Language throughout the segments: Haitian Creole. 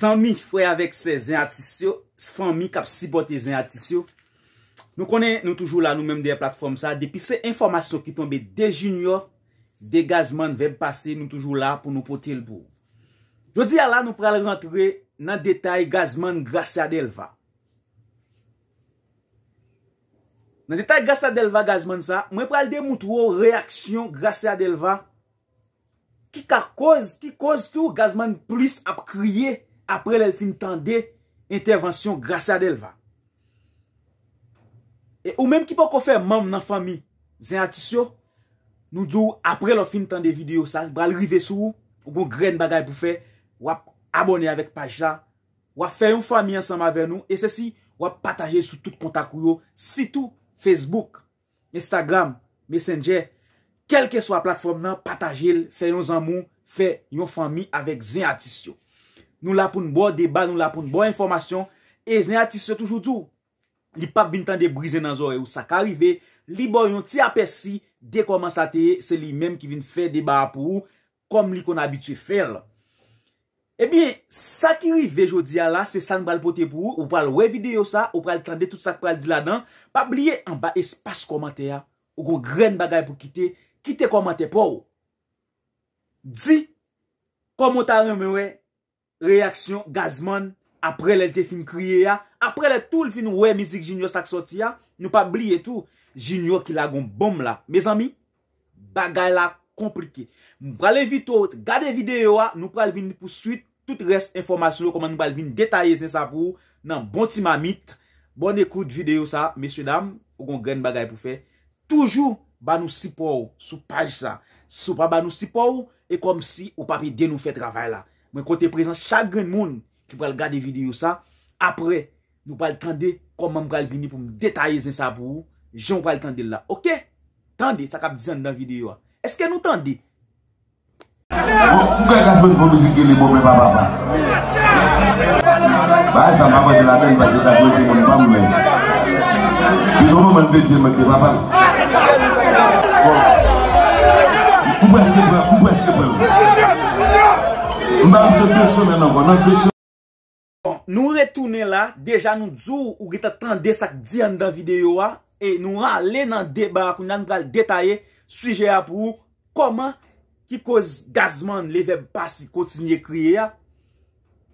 Sanmi fwe avek se zin atisyo, sanmi kap si bote zin atisyo, nou konen nou toujou la nou menm de platform sa, depi se informasyon ki tombe de jinyo, de gazman veb pase nou toujou la pou nou potil pou. Jodi ya la nou pral rentre nan detay gazman grase Adelva. Nan detay gazman grase Adelva, mwen pral de moutou reaksyon grase Adelva, ki ka koz, ki koz tou gazman plis ap kriye, apre lèl film tan de, intervansyon grasa del va. E ou menm ki pou kon fè mam nan fami, zin atisyon, nou djou apre lèl film tan de video sa, bral rive sou, ou bon gren bagay pou fè, wap abone avèk paj la, wap fè yon fami ansama vè nou, e se si wap pataje sou tout kontakou yo, sitou Facebook, Instagram, Messenger, kelke swa platform nan, pataje lè, fè yon zan moun, fè yon fami avèk zin atisyon. Nou la pou n'bo de ba, nou la pou n'bo informasyon, e zene atis se toujou djou. Li pap bin tan de brize nan zore ou sa ka rive, li bo yon ti apesi, de koman sa teye, se li menm ki vin fè de ba apou, kom li kon abitue fèl. E bie, sa ki rive jodi ya la, se san bal pote pou, ou pal we videyo sa, ou pal kande tout sa kpal di la dan, pap liye an ba espas komantè ya, ou kon gren bagay pou kite, kite komantè pou ou. Di, komantè yon mwen wey, Reaksyon gazman, apre lè te fin kriye ya, apre lè tout fin nou wè mizik jinyo sak soti ya, nou pa bli etou jinyo ki lagon bom la. Mez ami, bagay la komplike. Mwen prale vitot, gade videyo wa, nou prale vin pou suite, tout res informasyon nou koman nou prale vin detayese sa pou nan bonti ma mit. Bon, bon ekout videyo sa, mesye dam, ou gon gren bagay pou fe. Toujou ban nou sipou ou, sou paj sa, sou pa ban nou sipou ou, e kom si ou papi de nou fe travay la. Mwen kote prezant chagren moun ki pral gade videyo sa Apre, nou pral tande kom mwen pral vini pou mwen detayize sa pou Joun pral tande la, ok? Tande, sa kap dijan nan videyo Eske nou tande? Mwen kou mwen sepe mwen mwen sepe mwen mwen mwen Bon, nou retounen la, deja nou djou ou geta 32 sak diyan dan videyo wa, e nou rale nan debar akoun nan pral detaye, suje apou, koman ki koz gazman le veb pasi kontinye kriye ya.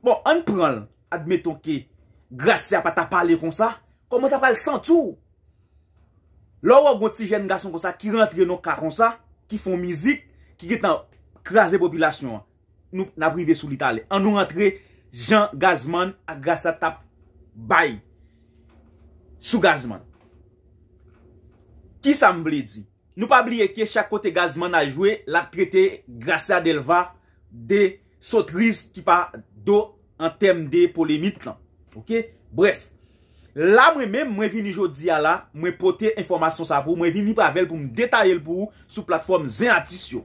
Bon, an pral, admeton ki, grasyan pa ta pale kon sa, koman ta pale santou. Loro gonti jen gason kon sa, ki rentre nou ka kon sa, ki fon mizik, ki getan krasi popilasyon wa. Nou aprive sou li tale An nou rentre Jean Gazman A grasa tap bay Sou Gazman Ki sa mble di Nou pa bli eke chak kote Gazman a jwe La prete grasa delva De sotriz ki pa do An tem de polemite lan Ok bref La mwen men mwen vini jodi a la Mwen pote informasyon sa pou Mwen vini pravel pou m detaye l pou Sou platform Zen Addition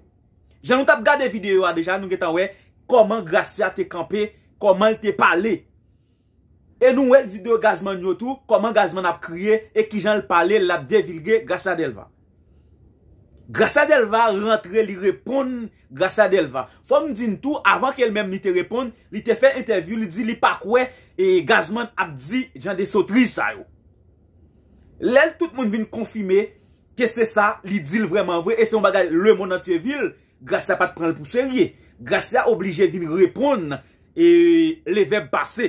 Jan nou tap gade videyo a deja, nou getan wey, koman Gratia te kampe, koman te pale. E nou wey videyo Gazman yotou, koman Gazman ap kriye, e ki jan l pale, l ap devilge, Gratia delva. Gratia delva rentre, li repon, Gratia delva. Fon m di n tou, avan ke el menm ni te repon, li te fe interview, li di li pakwe, e Gazman ap di, jan de sotri sa yo. Len, tout moun vin konfime, ke se sa, li dil vreman vwe, e se m bagay, le moun antye vil, Gratia pa te pren l pou serye. Gratia oblige vin repon le vep basse.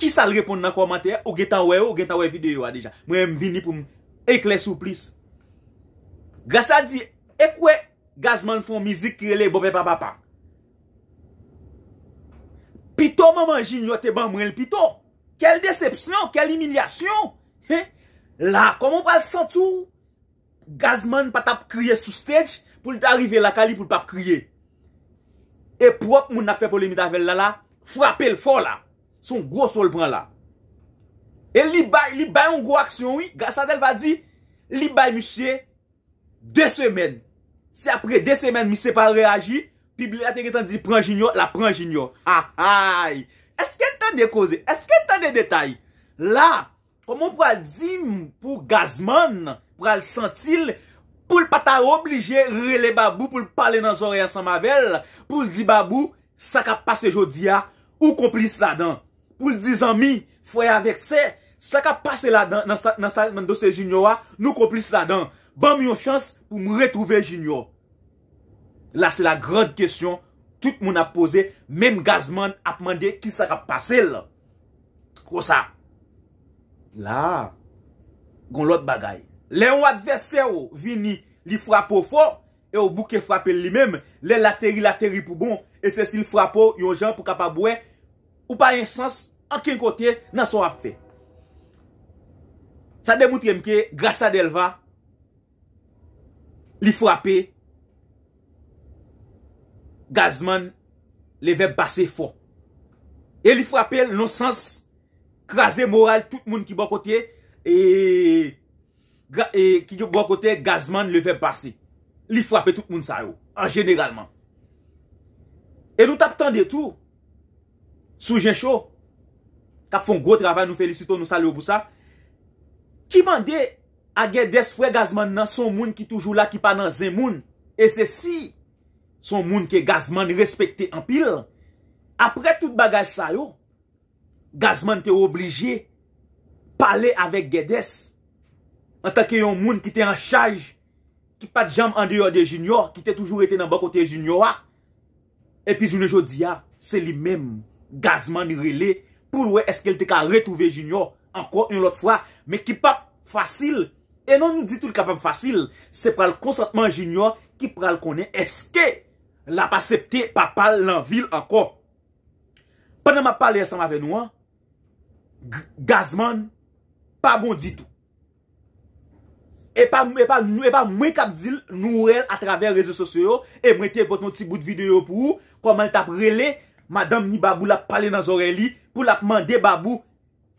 Ki sa l repon nan komante? Ou gen ta we ou, ou gen ta we videyo a deja. Mwen m vini pou m ekle souplis. Gratia di, ekwe gazman fon mizik krele bobe pa pa pa. Pito maman jinyote ban mwen l pito. Kel decepsyon, kel imilyasyon. La, komon pa l sentou? Gazman pata pou kreye sou stèj. pou l t'arive la kali pou l pap kriye. E pou ap moun na fe polemi davel la la, frapel for la, son gros sol bran la. E li bay, li bay un gros aksyon, sa del va di, li bay mi sye, de semen. Si apre de semen mi se pa reagi, pi bilate gen tan di, pran jinyo, la pran jinyo. Ha ha! Eske ten de koze? Eske ten de detay? La, pou moun pral di, pou gazman, pral sentil, pou moun pral sentil, pou l pata ou obligye re le babou, pou l pale nan zorya san mavel, pou l di babou, sa ka pase jodi ya, ou komplis la dan. Pou l di zami, fwe avek se, sa ka pase la dan, nan salman do se jinyo wa, nou komplis la dan. Ban mi yon chans pou m retrouve jinyo. La se la grande kesyon, tout moun ap pose, menm gazman ap mande, ki sa ka pase la. Kwa sa? La, gon lot bagay. Lè ou adversè ou vini li frapou fò, e ou bouke frapè li mèm, lè l'ateri l'ateri pou bon, e se si l'frapou yon jan pou kapabouè, ou pa yon sens, anken kote nan son rap fè. Sa demout remke, Grassa Delva, li frapè, Gazman, le ve basè fò. E li frapè lè non sens, krasè moral tout moun ki ba bon kote, e... E, ki yo brokote, gazman le fe basi. Li fwape tout moun sa yo, an generalman. E nou tap tan de tou, sou jencho, kap fon gwo travay, nou felisito, nou sali ou bousa, ki mande, a Gedès fwe gazman nan son moun ki toujou la ki pa nan zin moun, e se si, son moun ke gazman ni respekte an pil, apre tout bagaj sa yo, gazman te ou obligye pale avèk Gedès, an tanke yon moun ki bon ah. ah, te an chaj, ki pat jam an deyo de jinyor, ki te toujou ete nan bako te jinyora, epi zounen jodi ya, se li mem, gazman rile, pou lwe eske el te ka retouve jinyor, anko yon lot fwa, me ki pap fasil, e non nou ditou l kapab fasil, se pral konsantman jinyor, ki pral konen eske, la pasepte, pa pal lan vil anko, panan ma pale yon san ma venou an, gazman, pa bon ditou, E, e, e pa mwen kap zil nou re atraver reze sosyo, e mwen te bot nou ti bout videyo pou, koman tap rele, madame ni babou la pale nan zore li, pou la pman de babou,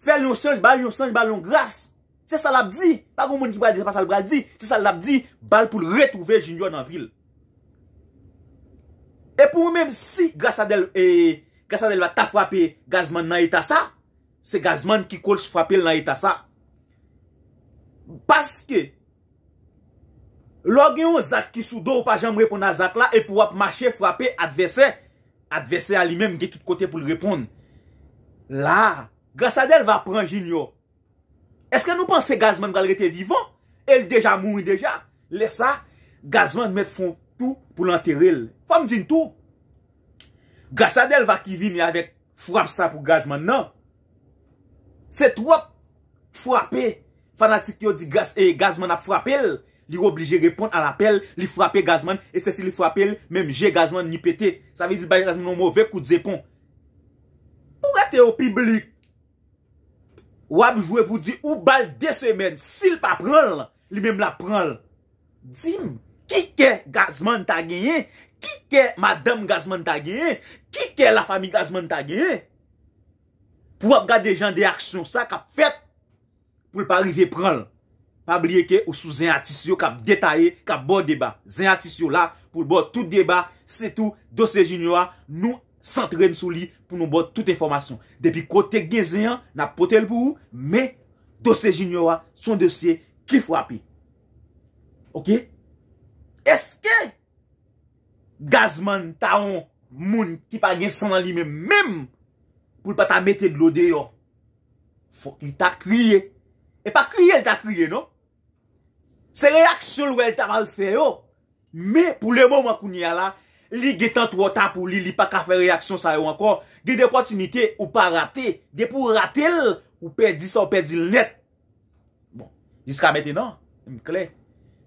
fel yon sanj bal, yon sanj bal, yon gras. Se sa la bdi, pa kou moun ki bradi, se sa la bradi, se sa la bdi, bal pou retouve jinyo nan vil. E pou mwen mwen si, si e, grasa del va ta fwapil gazman nan ita sa, se gazman ki kouch fwapil nan ita sa, baske, Lo gen yo, Zak ki sou do ou pa jan mrepon a Zak la, e pou wap mache frape, advese, advese a li menm ge kip kote pou l repon. La, Gassadel va pran jinyo. Eske nou panse Gassman gal rete vivon? El deja mouni deja. Lesa, Gassman met fon tout pou l anteril. Fom jintou. Gassadel va ki vini avek fwap sa pou Gassman nan. Set wap frape, fanatik yo di Gassman e ap frape el, li ro obligye repon an apel, li frapè gazman, e se si li frapè, mèm jè gazman ni pété. Sa vez, li baye gazman nou mouvek ou djepon. Ou gate ou piblik? Ou ap jwè pou di ou bal de semen, si li pa pranl, li mèm la pranl. Dzim, ki ke gazman tagyen? Ki ke madame gazman tagyen? Ki ke la fami gazman tagyen? Pou ap gade jan de aksyon sa ka fet, pou li pa rive pranl. Abliye ke ou sou zen atisyon kap detaye, kap bo deba. Zen atisyon la pou bo tout deba, se tou dosye jinyonwa nou santren sou li pou nou bo tout informasyon. Depi kote gen zen yan, na potel pou ou, me dosye jinyonwa son dosye ki fwa pi. Ok? Eske? Gazman ta on moun ki pa gen san nan li men mem pou pa ta mette de lode yo. Fok li ta kriye. E pa kriye li ta kriye non? Se reaksyon wèl ta mal fè yo. Me pou le moun wakoun ya la, li getan 3 tan pou li li pa ka fè reaksyon sa yo ankon, de de potinite ou pa rate, de pou rate l, ou pe di sa ou pe di l net. Bon, jiska meten an, mè mkle.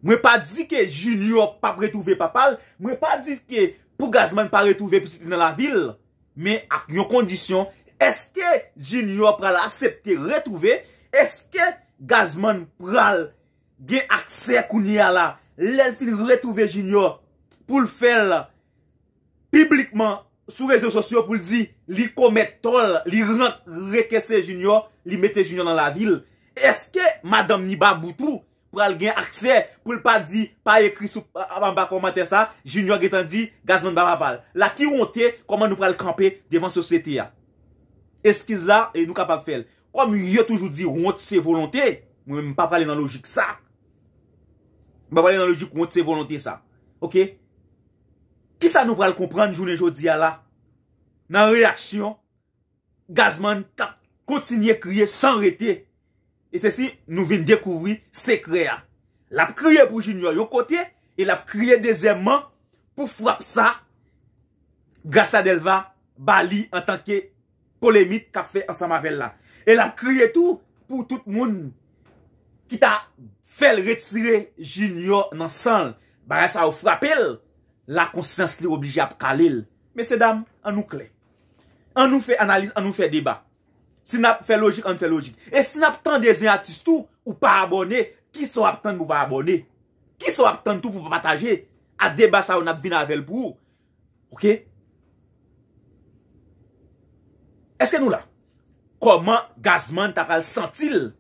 Mwen pa di ke jini yo pa pretouve papal, mwen pa di ke pou gazman pa retouve pisite nan la vil, me ak yon kondisyon, eske jini yo pral a acepte retouve, eske gazman pral retouve, gen akse kouni a la, lèl fin retouve jinyo, pou l'fel, piblikman, sou rezyon sosyo pou l'di, li komet tol, li rent rekesse jinyo, li mette jinyo nan la vil, eske madame ni ba boutou, pral gen akse, pou l'pa di, pa ekri sou, abamba komante sa, jinyo getan di, gazman bababal. La ki yon te, koman nou pral kampe, devan sosyete ya. Eskiz la, e nou kapak fel. Kom yon toujou di, yon ti se volonte, Mwen mwen pa pale nan logik sa. Mwen pa pale nan logik mwote se volantye sa. Ok? Ki sa nou pale komprende jounen jodi ya la? Nan reaksyon, Gazman tap kontinye kriye san rete. E se si nou vin dekouvri se kriya. Lap kriye pou junior yo kote, e lap kriye dezemman pou fwap sa Gaz Adelva Bali en tanke polemite ka fe ansan mavel la. E lap kriye tou pou tout moun ki ta fel retire jinyo nan san, ba re sa ou frapel, la konsyans li oblija ap kalil. Mese dam, an nou kle. An nou fe analize, an nou fe deba. Si nap fe logik, an nou fe logik. E si nap tan dezen atistou, ou pa abone, ki sou ap tan mou pa abone? Ki sou ap tan tout pou pataje? A deba sa ou nap binavel pou? Ok? Eske nou la? Koman gazman takal sentil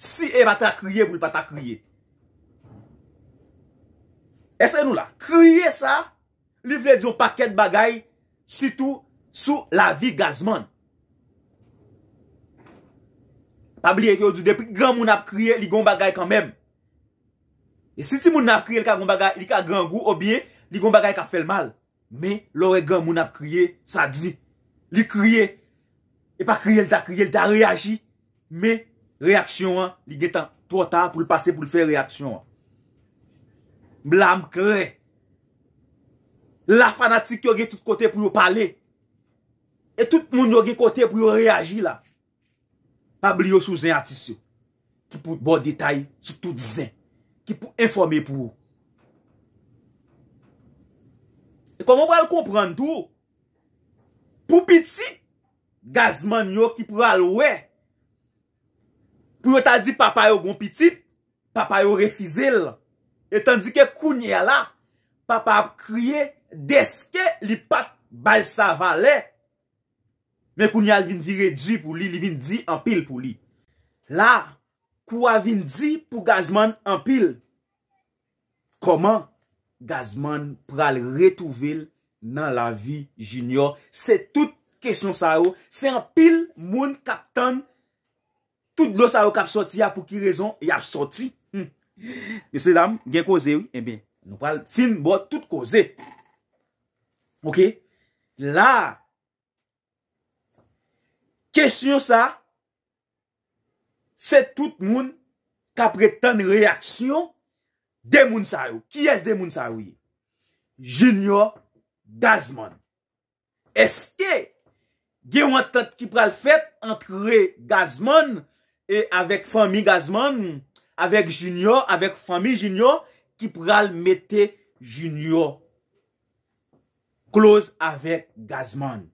Si e pata kriye, pou li pata kriye. Ese nou la, kriye sa, li vle di yo paket bagay, sitou, sou la vi gazman. Pabli ete yo di depi, gen moun ap kriye, li gon bagay kanmem. E si ti moun ap kriye, li ka gangou, obye, li gon bagay ka fel mal. Men, lor e gen moun ap kriye, sa di. Li kriye, e pa kriye, li ta kriye, li ta reyaji. Men, reaksyon an, li getan trotan pou l'pase pou l'fè reaksyon an. Mlam kre. La fanatik yo ge tout kote pou yo pale. E tout moun yo ge kote pou yo reagi la. Abli yo sou zen atisyon. Ki pou bo detay, sou tout zen. Ki pou informe pou yo. E konon pou al komprendou. Pou piti, gazman yo ki pou al wey. Pou yo ta di papay yo gompitit, papay yo refizil. Etan di ke kounye la, papay ap kriye deske li pat balsavale. Men kounye al vin vi redwi pou li, li vin di anpil pou li. La, kou a vin di pou gazman anpil. Koman gazman pral retouvil nan la vi jinyo? Se tout kesyon sa yo, se anpil moun katanj. Tout blo sa yo kap soti, ya pou ki rezon, ya soti. Hmm. Mese lam, gen koze, oui, eh en be, film bo, tout koze. Ok, la, kesyon sa, se tout moun ka preten reaksyon de moun sa yo. Ki es de moun sa yo? Junior Gazman. Eske, gen wan tet ki pral fet entre Gazman, e avèk fami gazman, avèk jinyo, avèk fami jinyo, ki pral metè jinyo. Close avèk gazman.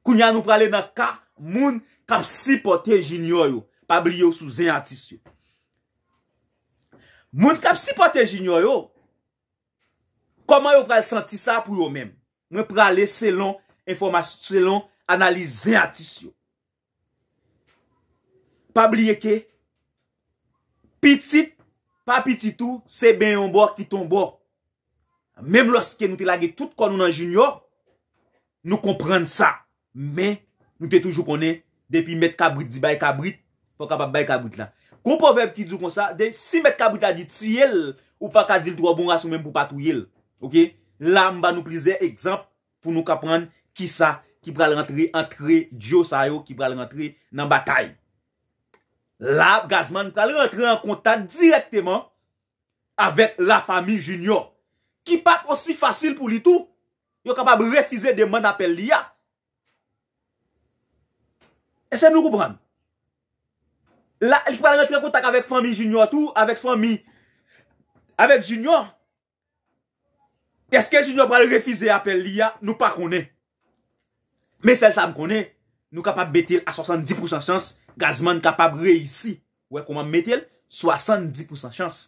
Kou nyan nou pralè nan ka, moun kap si potè jinyo yo, pa bli yo sou zen atisyon. Moun kap si potè jinyo yo, koman yo pral senti sa pou yo men? Nou pralè selon informasyon, selon analize zen atisyon. Pabliye ke, pitit, pa pititou, se ben yon bo, ki ton bo. Mem loske nou te lage, tout kon nou nan jinyo, nou komprende sa, men, nou te toujou konen, depi met kabrit, di bay kabrit, fok apap bay kabrit la. Kou povep ki djou kon sa, de si met kabrit a di tsyel, ou faka dil twa bon rasou, men pou patou yel. Ok? La mba nou plize ekzamp, pou nou kapren, ki sa, ki pral rentre, entre, diyo sayo, ki pral rentre, nan batay. La, gazman, pral rentre an kontak direkteman avèk la fami jinyor. Ki pat osi fasil pou li tou, yo kapab refize deman apel li ya. Ese m nou kou pran? La, li pral rentre an kontak avèk fami jinyor tou, avèk fami, avèk jinyor, eske jinyor pral refize apel li ya, nou pa konen. Men sel sa m konen, nou kapab betil a 70% chans Gazman kapab reisi. Ouè kouman metel, 70% chans.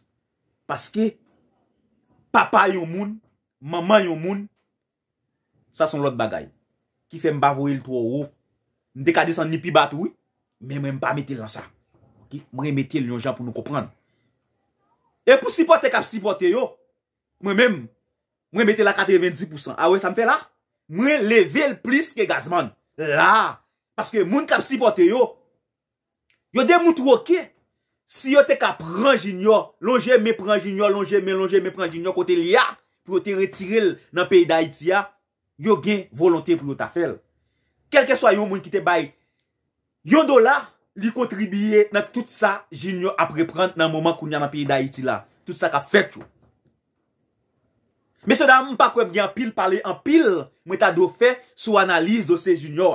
Paske, papa yon moun, mama yon moun, sa son lòt bagay. Ki fè mbavo yil to ou. N dekade san nipi bat wè, mwen mba metel lan sa. Mwen metel yon jan pou nou kopran. E pou sipote kap sipote yo, mwen mwen, mwen metel la 90%. A wè, sa mfè la? Mwen level plis ke gazman. La! Paske moun kap sipote yo, Yo de moutroke, si yo te ka pran jinyo, lonje me pran jinyo, lonje me lonje me pran jinyo, kote liya, pou yo te retirel nan peyi da iti ya, yo gen volante pou yo ta fel. Kelke so yo moun ki te bay, yon do la, li kontribiye nan tout sa jinyo apreprant nan mouman kou nyan nan peyi da iti la. Tout sa ka fet yo. Mese da moun pa kweb di an pil, pale an pil, mwen ta do fe, sou analize o se jinyo.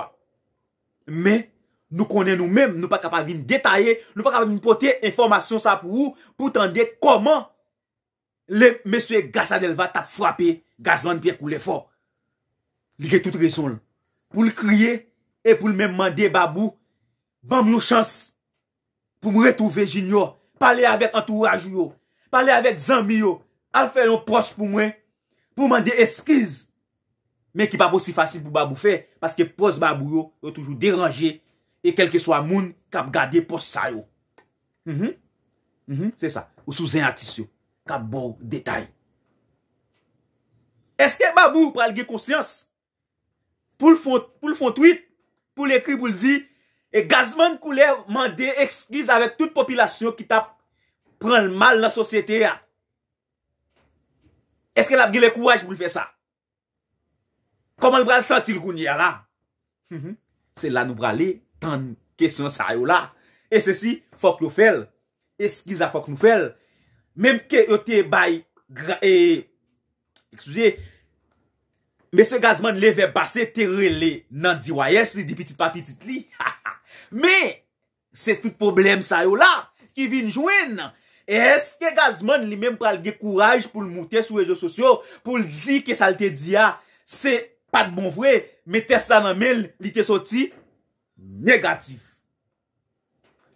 Men, Nou konè nou mèm, nou pa kapal vin detayè, nou pa kapal vin potè informasyon sa pou ou, pou tan dek koman le mèsyè Gassadel va tap frapè Gassadel piè koule fò. Lige tout re son. Pou l'kriye, e pou l'mèm mande babou, bam nou chans, pou mou retouve jinyo, pale avèk antouraj yo, pale avèk zanmi yo, al fè yon pros pou mwen, pou mande eskiz, men ki pa pou si fasil pou babou fè, paske pros babou yo, yo toujou deranje, E kel ke swa moun, kap gade pos sayo. Se sa, ou sou zen atisyon. Kap bou detay. Eske babou pralge konsyans? Poul fon tweet, poul ekri poul di, e gazman koule mande ekskiz avèk tout popilasyon ki tap pran mal nan sosyete ya. Eske labge le kouaj poul fe sa? Koman bral senti l koun yara? Se la mm-hmm. nou bral li, tan kesyon sa yo la. E se si, fok nou fel. Eskiz la fok nou fel. Mem ke yo te bay, e, eksouze, mese Gazman le ve basse, te rele nan diwayes, li di pitit pa pitit li. Me, se sti problem sa yo la, ki vin jwen. E eske Gazman li mem pral de kouraj pou l mouten sou wezo sosyo, pou l di ke salte diya, se pat bon vwe, me testa nan men li te soti, Negatif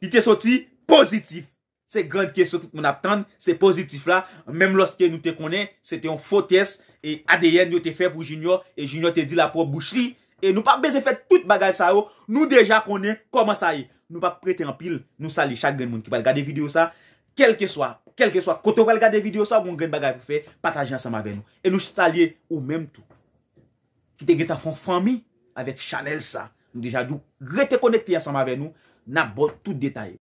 I te soti Pozitif Se grand kesyon tout moun ap tan Se pozitif la Mem loske nou te konen Se te yon fotez E ADN yo te fe pou Junior E Junior te di la pou boucheri E nou pa beze fet tout bagay sa yo Nou deja konen Koman sa yi Nou pa prete an pil Nou sali chak gen moun ki pa lgade video sa Kelke swa Kelke swa Ko te wal gade video sa Moun gen bagay pou fe Patajan sa ma ven nou E nou sali ou mem tou Ki te geta fon fami Avek chanel sa Nou deja dou rete konekte yasama ve nou na bot tout detay.